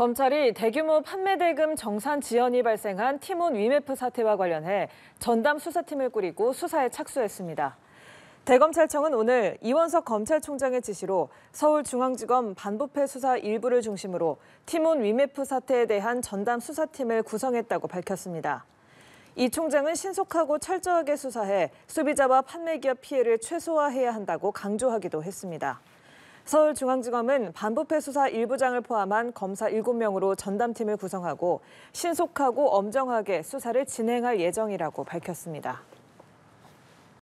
검찰이 대규모 판매 대금 정산 지연이 발생한 티몬 위메프 사태와 관련해 전담 수사팀을 꾸리고 수사에 착수했습니다. 대검찰청은 오늘 이원석 검찰총장의 지시로 서울중앙지검 반부패 수사 일부를 중심으로 티몬 위메프 사태에 대한 전담 수사팀을 구성했다고 밝혔습니다. 이 총장은 신속하고 철저하게 수사해 소비자와 판매기업 피해를 최소화해야 한다고 강조하기도 했습니다. 서울중앙지검은 반부패 수사 1부장을 포함한 검사 7명으로 전담팀을 구성하고 신속하고 엄정하게 수사를 진행할 예정이라고 밝혔습니다.